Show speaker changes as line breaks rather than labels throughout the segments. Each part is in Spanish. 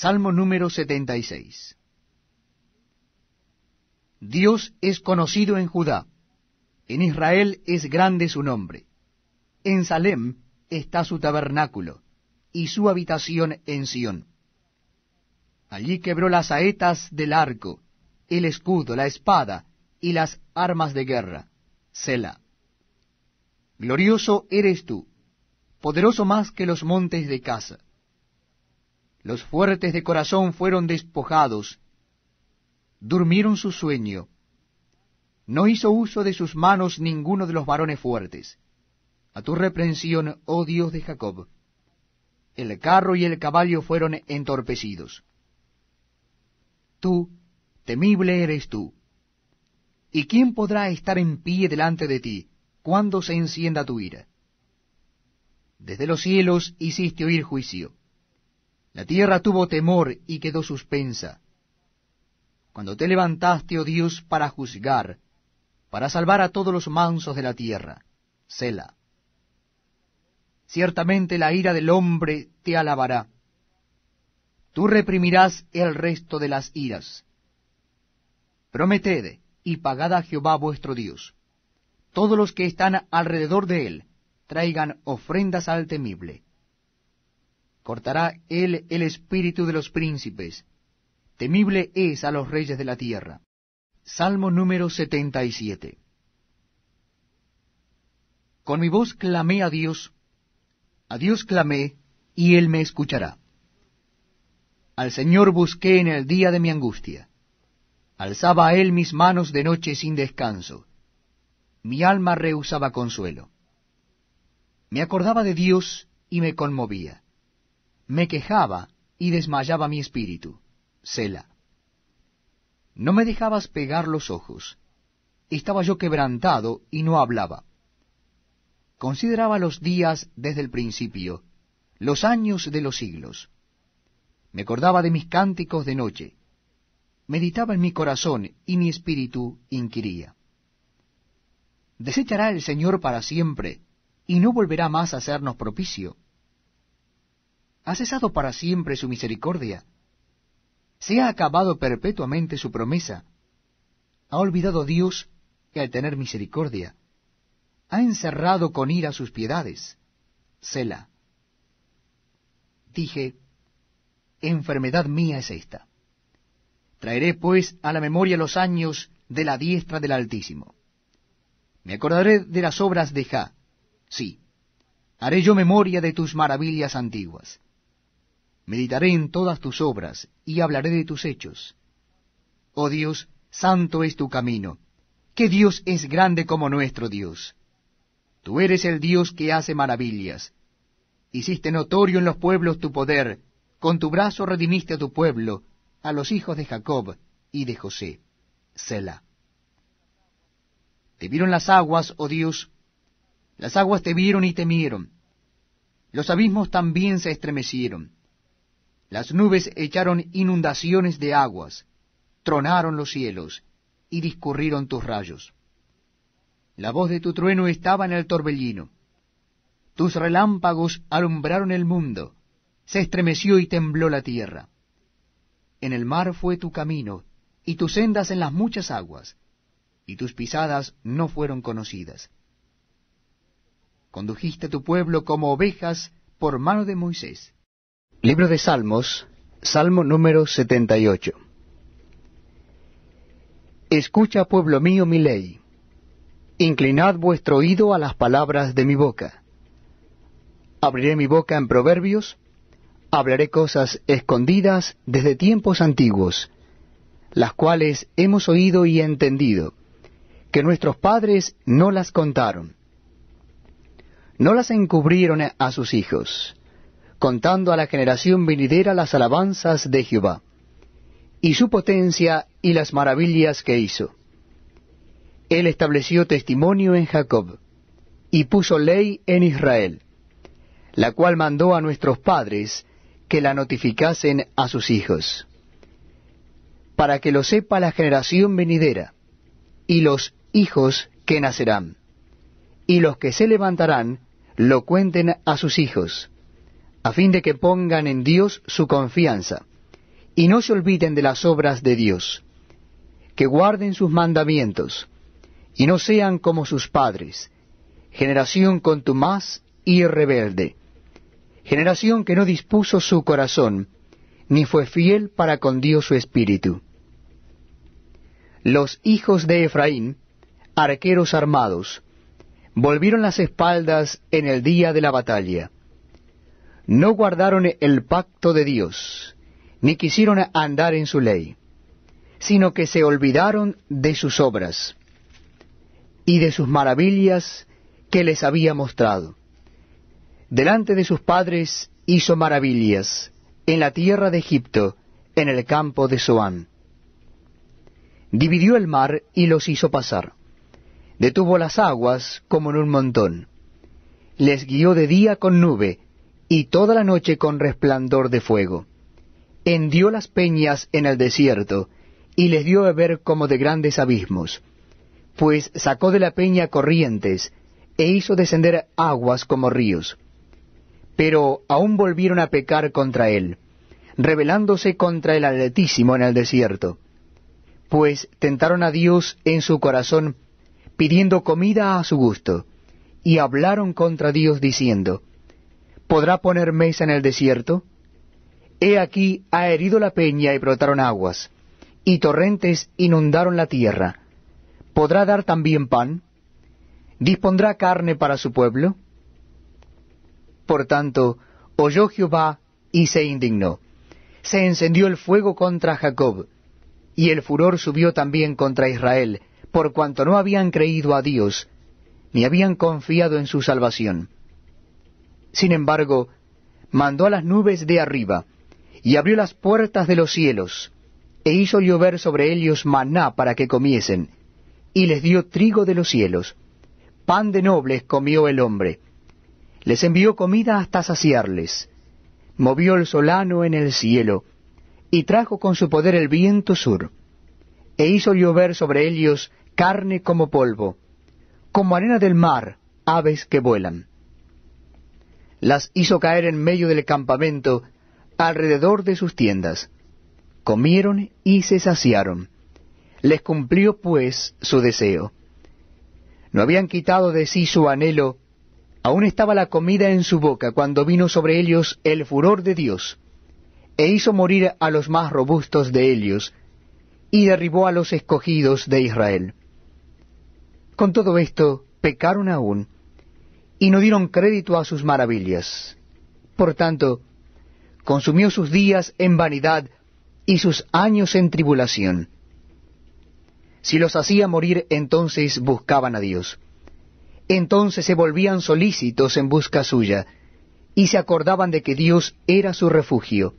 Salmo número 76. Dios es conocido en Judá, en Israel es grande su nombre. En Salem está su tabernáculo, y su habitación en Sión. Allí quebró las saetas del arco, el escudo, la espada y las armas de guerra. selah. Glorioso eres tú, poderoso más que los montes de casa. Los fuertes de corazón fueron despojados, durmieron su sueño. No hizo uso de sus manos ninguno de los varones fuertes. A tu reprensión, oh Dios de Jacob, el carro y el caballo fueron entorpecidos. Tú, temible eres tú. ¿Y quién podrá estar en pie delante de ti cuando se encienda tu ira? Desde los cielos hiciste oír juicio. La tierra tuvo temor y quedó suspensa. Cuando te levantaste, oh Dios, para juzgar, para salvar a todos los mansos de la tierra. Sela. Ciertamente la ira del hombre te alabará. Tú reprimirás el resto de las iras. Prometed y pagad a Jehová vuestro Dios. Todos los que están alrededor de él traigan ofrendas al temible cortará él el espíritu de los príncipes. Temible es a los reyes de la tierra. Salmo número 77. Con mi voz clamé a Dios, a Dios clamé, y él me escuchará. Al Señor busqué en el día de mi angustia. Alzaba a él mis manos de noche sin descanso. Mi alma rehusaba consuelo. Me acordaba de Dios y me conmovía me quejaba y desmayaba mi espíritu. Sela. No me dejabas pegar los ojos. Estaba yo quebrantado y no hablaba. Consideraba los días desde el principio, los años de los siglos. Me acordaba de mis cánticos de noche. Meditaba en mi corazón y mi espíritu inquiría. Desechará el Señor para siempre y no volverá más a hacernos propicio ha cesado para siempre su misericordia. Se ha acabado perpetuamente su promesa. Ha olvidado Dios que al tener misericordia. Ha encerrado con ira sus piedades. Sela. Dije, enfermedad mía es esta. Traeré pues a la memoria los años de la diestra del Altísimo. Me acordaré de las obras de Ja. Sí, haré yo memoria de tus maravillas antiguas meditaré en todas tus obras y hablaré de tus hechos. Oh Dios, santo es tu camino. ¿Qué Dios es grande como nuestro Dios? Tú eres el Dios que hace maravillas. Hiciste notorio en los pueblos tu poder, con tu brazo redimiste a tu pueblo, a los hijos de Jacob y de José. Selah. Te vieron las aguas, oh Dios, las aguas te vieron y temieron. Los abismos también se estremecieron. Las nubes echaron inundaciones de aguas, tronaron los cielos, y discurrieron tus rayos. La voz de tu trueno estaba en el torbellino. Tus relámpagos alumbraron el mundo, se estremeció y tembló la tierra. En el mar fue tu camino, y tus sendas en las muchas aguas, y tus pisadas no fueron conocidas. Condujiste tu pueblo como ovejas por mano de Moisés Libro de Salmos, Salmo número 78. Escucha, pueblo mío, mi ley. Inclinad vuestro oído a las palabras de mi boca. Abriré mi boca en proverbios, hablaré cosas escondidas desde tiempos antiguos, las cuales hemos oído y entendido, que nuestros padres no las contaron. No las encubrieron a sus hijos contando a la generación venidera las alabanzas de Jehová, y su potencia y las maravillas que hizo. Él estableció testimonio en Jacob, y puso ley en Israel, la cual mandó a nuestros padres que la notificasen a sus hijos, para que lo sepa la generación venidera, y los hijos que nacerán, y los que se levantarán lo cuenten a sus hijos a fin de que pongan en Dios su confianza, y no se olviden de las obras de Dios, que guarden sus mandamientos, y no sean como sus padres, generación contumaz y rebelde, generación que no dispuso su corazón, ni fue fiel para con Dios su espíritu. Los hijos de Efraín, arqueros armados, volvieron las espaldas en el día de la batalla no guardaron el pacto de Dios, ni quisieron andar en su ley, sino que se olvidaron de sus obras y de sus maravillas que les había mostrado. Delante de sus padres hizo maravillas en la tierra de Egipto, en el campo de Soán. Dividió el mar y los hizo pasar. Detuvo las aguas como en un montón. Les guió de día con nube y toda la noche con resplandor de fuego. Hendió las peñas en el desierto, y les dio a ver como de grandes abismos. Pues sacó de la peña corrientes, e hizo descender aguas como ríos. Pero aún volvieron a pecar contra él, rebelándose contra el Altísimo en el desierto. Pues tentaron a Dios en su corazón, pidiendo comida a su gusto, y hablaron contra Dios diciendo, ¿Podrá poner mesa en el desierto? He aquí ha herido la peña y brotaron aguas, y torrentes inundaron la tierra. ¿Podrá dar también pan? ¿Dispondrá carne para su pueblo? Por tanto, oyó Jehová y se indignó. Se encendió el fuego contra Jacob, y el furor subió también contra Israel, por cuanto no habían creído a Dios, ni habían confiado en su salvación. Sin embargo, mandó a las nubes de arriba, y abrió las puertas de los cielos, e hizo llover sobre ellos maná para que comiesen, y les dio trigo de los cielos. Pan de nobles comió el hombre. Les envió comida hasta saciarles. Movió el solano en el cielo, y trajo con su poder el viento sur, e hizo llover sobre ellos carne como polvo, como arena del mar, aves que vuelan las hizo caer en medio del campamento, alrededor de sus tiendas. Comieron y se saciaron. Les cumplió pues su deseo. No habían quitado de sí su anhelo, aún estaba la comida en su boca cuando vino sobre ellos el furor de Dios, e hizo morir a los más robustos de ellos, y derribó a los escogidos de Israel. Con todo esto, pecaron aún, y no dieron crédito a sus maravillas. Por tanto, consumió sus días en vanidad y sus años en tribulación. Si los hacía morir, entonces buscaban a Dios. Entonces se volvían solícitos en busca suya, y se acordaban de que Dios era su refugio,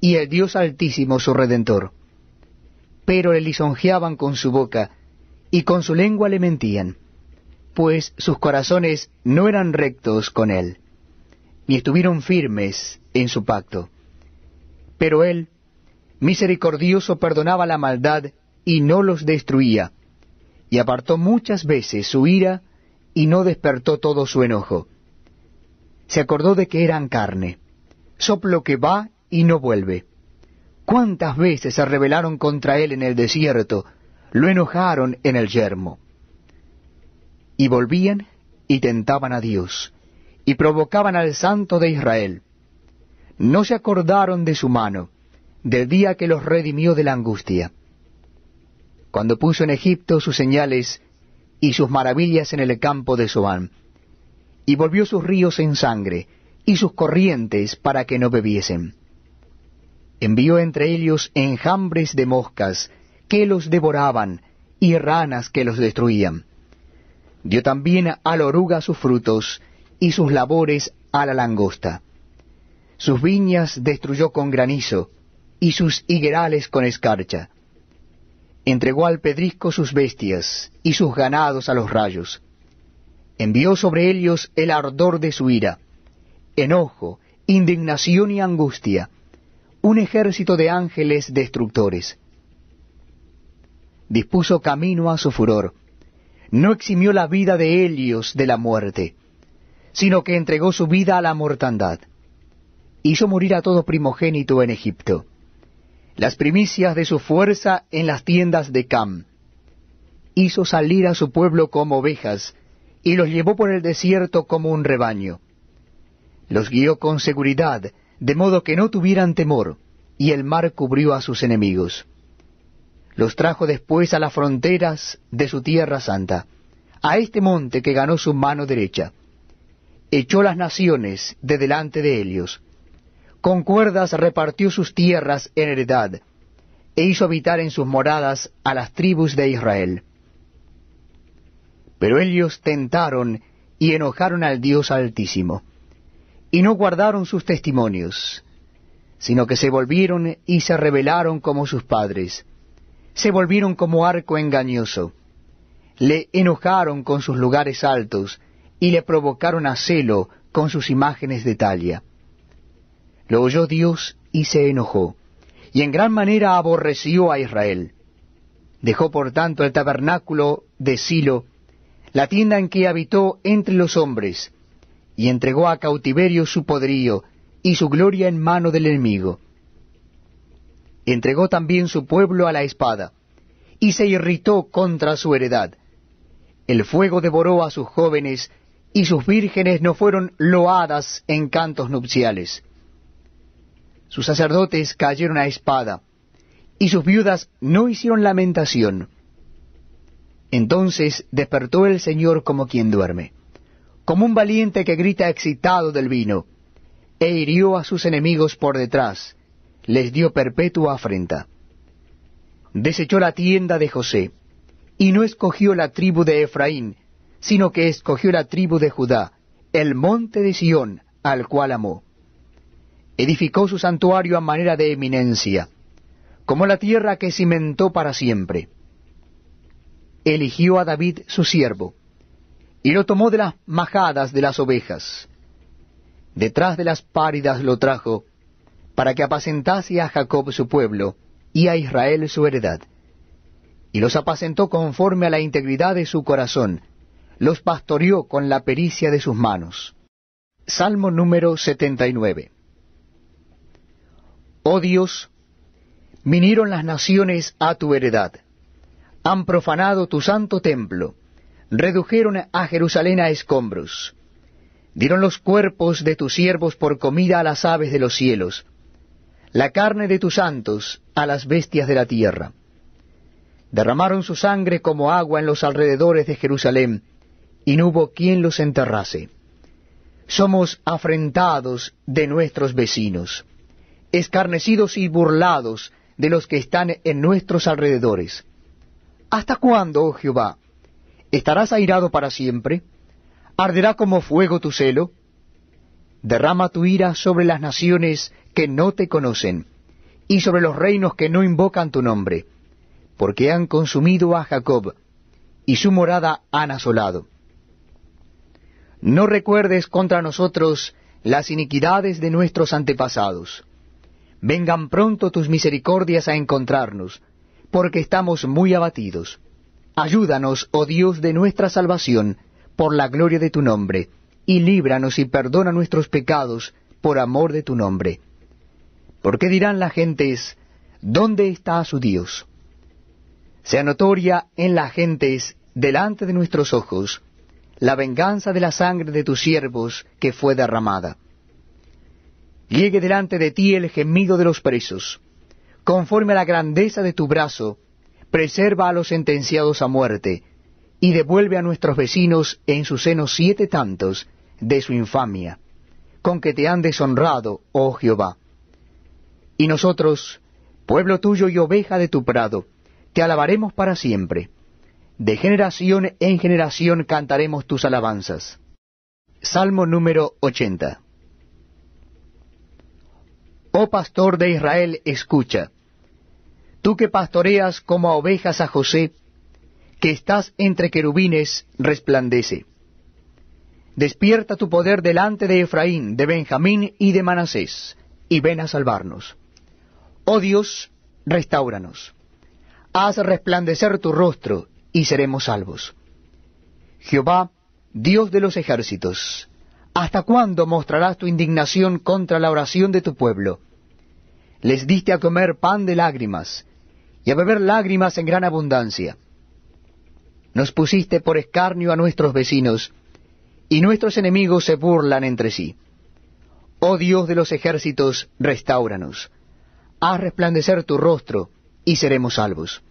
y el Dios Altísimo su Redentor. Pero le lisonjeaban con su boca, y con su lengua le mentían pues sus corazones no eran rectos con él, ni estuvieron firmes en su pacto. Pero él, misericordioso, perdonaba la maldad y no los destruía, y apartó muchas veces su ira y no despertó todo su enojo. Se acordó de que eran carne, soplo que va y no vuelve. ¿Cuántas veces se rebelaron contra él en el desierto? Lo enojaron en el yermo y volvían y tentaban a Dios, y provocaban al Santo de Israel. No se acordaron de su mano, del día que los redimió de la angustia, cuando puso en Egipto sus señales y sus maravillas en el campo de Soán, y volvió sus ríos en sangre, y sus corrientes para que no bebiesen. Envió entre ellos enjambres de moscas que los devoraban, y ranas que los destruían. Dio también a la oruga sus frutos, y sus labores a la langosta. Sus viñas destruyó con granizo, y sus higuerales con escarcha. Entregó al pedrisco sus bestias, y sus ganados a los rayos. Envió sobre ellos el ardor de su ira, enojo, indignación y angustia, un ejército de ángeles destructores. Dispuso camino a su furor, no eximió la vida de Helios de la muerte, sino que entregó su vida a la mortandad. Hizo morir a todo primogénito en Egipto, las primicias de su fuerza en las tiendas de Cam. Hizo salir a su pueblo como ovejas, y los llevó por el desierto como un rebaño. Los guió con seguridad, de modo que no tuvieran temor, y el mar cubrió a sus enemigos. Los trajo después a las fronteras de su tierra santa, a este monte que ganó su mano derecha. Echó las naciones de delante de ellos. Con cuerdas repartió sus tierras en heredad, e hizo habitar en sus moradas a las tribus de Israel. Pero ellos tentaron y enojaron al Dios Altísimo, y no guardaron sus testimonios, sino que se volvieron y se rebelaron como sus padres, se volvieron como arco engañoso. Le enojaron con sus lugares altos y le provocaron a celo con sus imágenes de talla. Lo oyó Dios y se enojó, y en gran manera aborreció a Israel. Dejó por tanto el tabernáculo de Silo, la tienda en que habitó entre los hombres, y entregó a cautiverio su podrío y su gloria en mano del enemigo entregó también su pueblo a la espada, y se irritó contra su heredad. El fuego devoró a sus jóvenes, y sus vírgenes no fueron loadas en cantos nupciales. Sus sacerdotes cayeron a espada, y sus viudas no hicieron lamentación. Entonces despertó el Señor como quien duerme, como un valiente que grita excitado del vino, e hirió a sus enemigos por detrás, les dio perpetua afrenta. Desechó la tienda de José, y no escogió la tribu de Efraín, sino que escogió la tribu de Judá, el monte de Sión, al cual amó. Edificó su santuario a manera de eminencia, como la tierra que cimentó para siempre. Eligió a David su siervo, y lo tomó de las majadas de las ovejas. Detrás de las páridas lo trajo, para que apacentase a Jacob su pueblo, y a Israel su heredad. Y los apacentó conforme a la integridad de su corazón, los pastoreó con la pericia de sus manos. Salmo número 79. Oh Dios, vinieron las naciones a tu heredad, han profanado tu santo templo, redujeron a Jerusalén a escombros, dieron los cuerpos de tus siervos por comida a las aves de los cielos, la carne de tus santos a las bestias de la tierra. Derramaron su sangre como agua en los alrededores de Jerusalén, y no hubo quien los enterrase. Somos afrentados de nuestros vecinos, escarnecidos y burlados de los que están en nuestros alrededores. ¿Hasta cuándo, oh Jehová? ¿Estarás airado para siempre? ¿Arderá como fuego tu celo? derrama tu ira sobre las naciones que no te conocen, y sobre los reinos que no invocan tu nombre, porque han consumido a Jacob, y su morada han asolado. No recuerdes contra nosotros las iniquidades de nuestros antepasados. Vengan pronto tus misericordias a encontrarnos, porque estamos muy abatidos. Ayúdanos, oh Dios de nuestra salvación, por la gloria de tu nombre y líbranos y perdona nuestros pecados por amor de tu nombre. Porque dirán las gentes, ¿dónde está su Dios? Sea notoria en las gentes, delante de nuestros ojos, la venganza de la sangre de tus siervos que fue derramada. Llegue delante de ti el gemido de los presos. Conforme a la grandeza de tu brazo, preserva a los sentenciados a muerte, y devuelve a nuestros vecinos en su seno siete tantos, de su infamia, con que te han deshonrado, oh Jehová. Y nosotros, pueblo tuyo y oveja de tu prado, te alabaremos para siempre. De generación en generación cantaremos tus alabanzas. Salmo número 80. Oh pastor de Israel, escucha. Tú que pastoreas como a ovejas a José, que estás entre querubines, resplandece. Despierta tu poder delante de Efraín, de Benjamín y de Manasés, y ven a salvarnos. Oh Dios, restauranos. Haz resplandecer tu rostro, y seremos salvos. Jehová, Dios de los ejércitos, ¿hasta cuándo mostrarás tu indignación contra la oración de tu pueblo? Les diste a comer pan de lágrimas, y a beber lágrimas en gran abundancia. Nos pusiste por escarnio a nuestros vecinos, y nuestros enemigos se burlan entre sí. Oh Dios de los ejércitos, restauranos. Haz resplandecer tu rostro, y seremos salvos.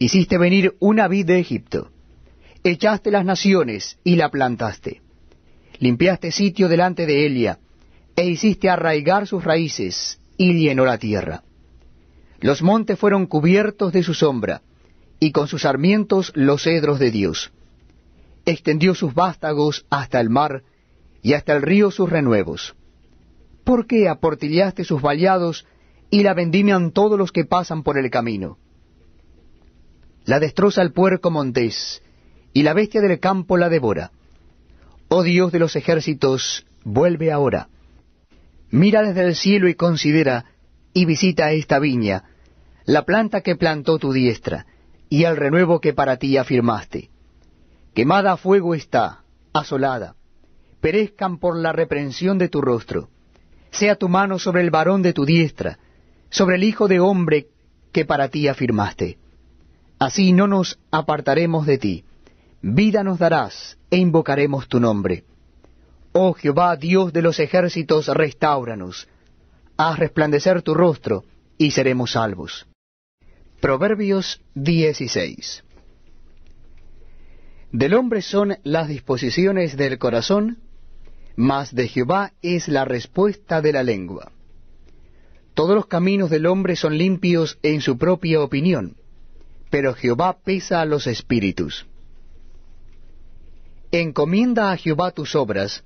Hiciste venir una vid de Egipto. Echaste las naciones, y la plantaste. Limpiaste sitio delante de Elia, e hiciste arraigar sus raíces, y llenó la tierra. Los montes fueron cubiertos de su sombra, y con sus sarmientos los cedros de Dios extendió sus vástagos hasta el mar, y hasta el río sus renuevos. ¿Por qué aportillaste sus vallados y la vendimian todos los que pasan por el camino? La destroza el puerco montés, y la bestia del campo la devora. Oh Dios de los ejércitos, vuelve ahora. Mira desde el cielo y considera, y visita esta viña, la planta que plantó tu diestra, y el renuevo que para ti afirmaste Quemada a fuego está, asolada. Perezcan por la reprensión de tu rostro. Sea tu mano sobre el varón de tu diestra, sobre el hijo de hombre que para ti afirmaste. Así no nos apartaremos de ti. Vida nos darás e invocaremos tu nombre. Oh Jehová, Dios de los ejércitos, restauranos. Haz resplandecer tu rostro y seremos salvos. Proverbios 16. Del hombre son las disposiciones del corazón, mas de Jehová es la respuesta de la lengua. Todos los caminos del hombre son limpios en su propia opinión, pero Jehová pesa a los espíritus. Encomienda a Jehová tus obras,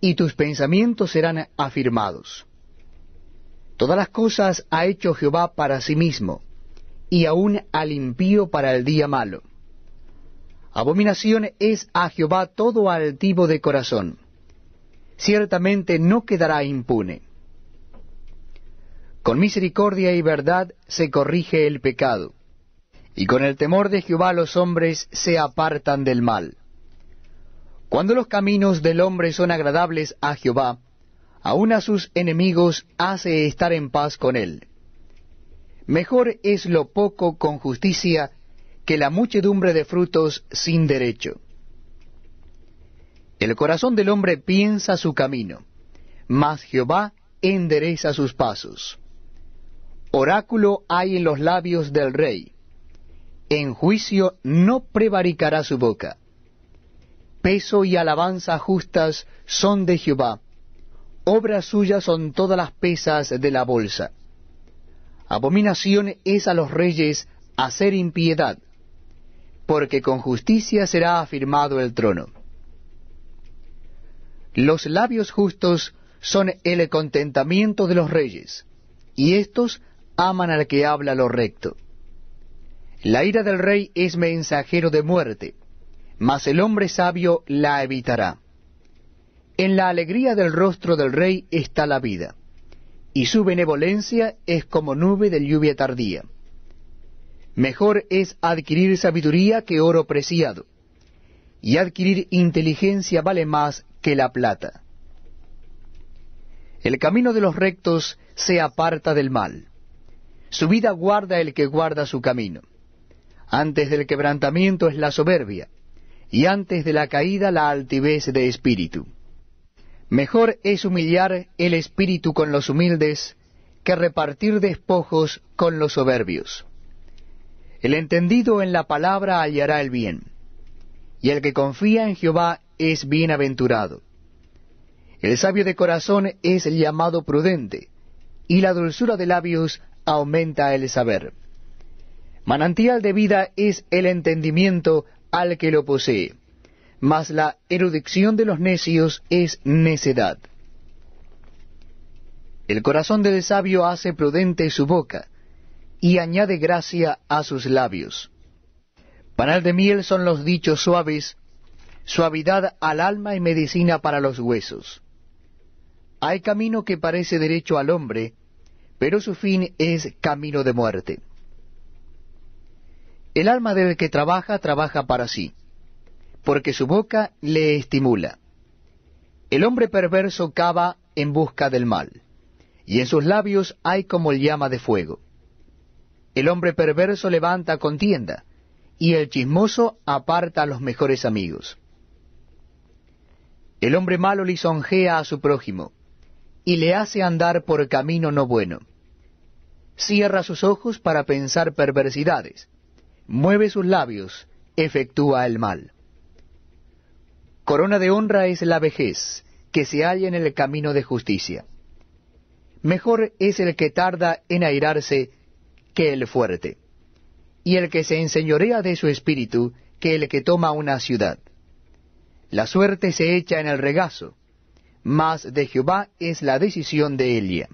y tus pensamientos serán afirmados. Todas las cosas ha hecho Jehová para sí mismo, y aún al impío para el día malo Abominación es a Jehová todo altivo de corazón. Ciertamente no quedará impune. Con misericordia y verdad se corrige el pecado, y con el temor de Jehová los hombres se apartan del mal. Cuando los caminos del hombre son agradables a Jehová, aun a sus enemigos hace estar en paz con él. Mejor es lo poco con justicia que la muchedumbre de frutos sin derecho. El corazón del hombre piensa su camino, mas Jehová endereza sus pasos. Oráculo hay en los labios del rey, en juicio no prevaricará su boca. Peso y alabanza justas son de Jehová, obras suyas son todas las pesas de la bolsa. Abominación es a los reyes hacer impiedad, porque con justicia será afirmado el trono. Los labios justos son el contentamiento de los reyes, y éstos aman al que habla lo recto. La ira del rey es mensajero de muerte, mas el hombre sabio la evitará. En la alegría del rostro del rey está la vida, y su benevolencia es como nube de lluvia tardía. Mejor es adquirir sabiduría que oro preciado, y adquirir inteligencia vale más que la plata. El camino de los rectos se aparta del mal. Su vida guarda el que guarda su camino. Antes del quebrantamiento es la soberbia, y antes de la caída la altivez de espíritu. Mejor es humillar el espíritu con los humildes que repartir despojos con los soberbios. El entendido en la palabra hallará el bien, y el que confía en Jehová es bienaventurado. El sabio de corazón es llamado prudente, y la dulzura de labios aumenta el saber. Manantial de vida es el entendimiento al que lo posee, mas la erudición de los necios es necedad. El corazón del sabio hace prudente su boca, y añade gracia a sus labios. Panal de miel son los dichos suaves, suavidad al alma y medicina para los huesos. Hay camino que parece derecho al hombre, pero su fin es camino de muerte. El alma del que trabaja trabaja para sí, porque su boca le estimula. El hombre perverso cava en busca del mal, y en sus labios hay como llama de fuego. El hombre perverso levanta contienda, y el chismoso aparta a los mejores amigos. El hombre malo lisonjea a su prójimo, y le hace andar por camino no bueno. Cierra sus ojos para pensar perversidades, mueve sus labios, efectúa el mal. Corona de honra es la vejez, que se halla en el camino de justicia. Mejor es el que tarda en airarse que el fuerte, y el que se enseñorea de su espíritu que el que toma una ciudad. La suerte se echa en el regazo, mas de Jehová es la decisión de Elia.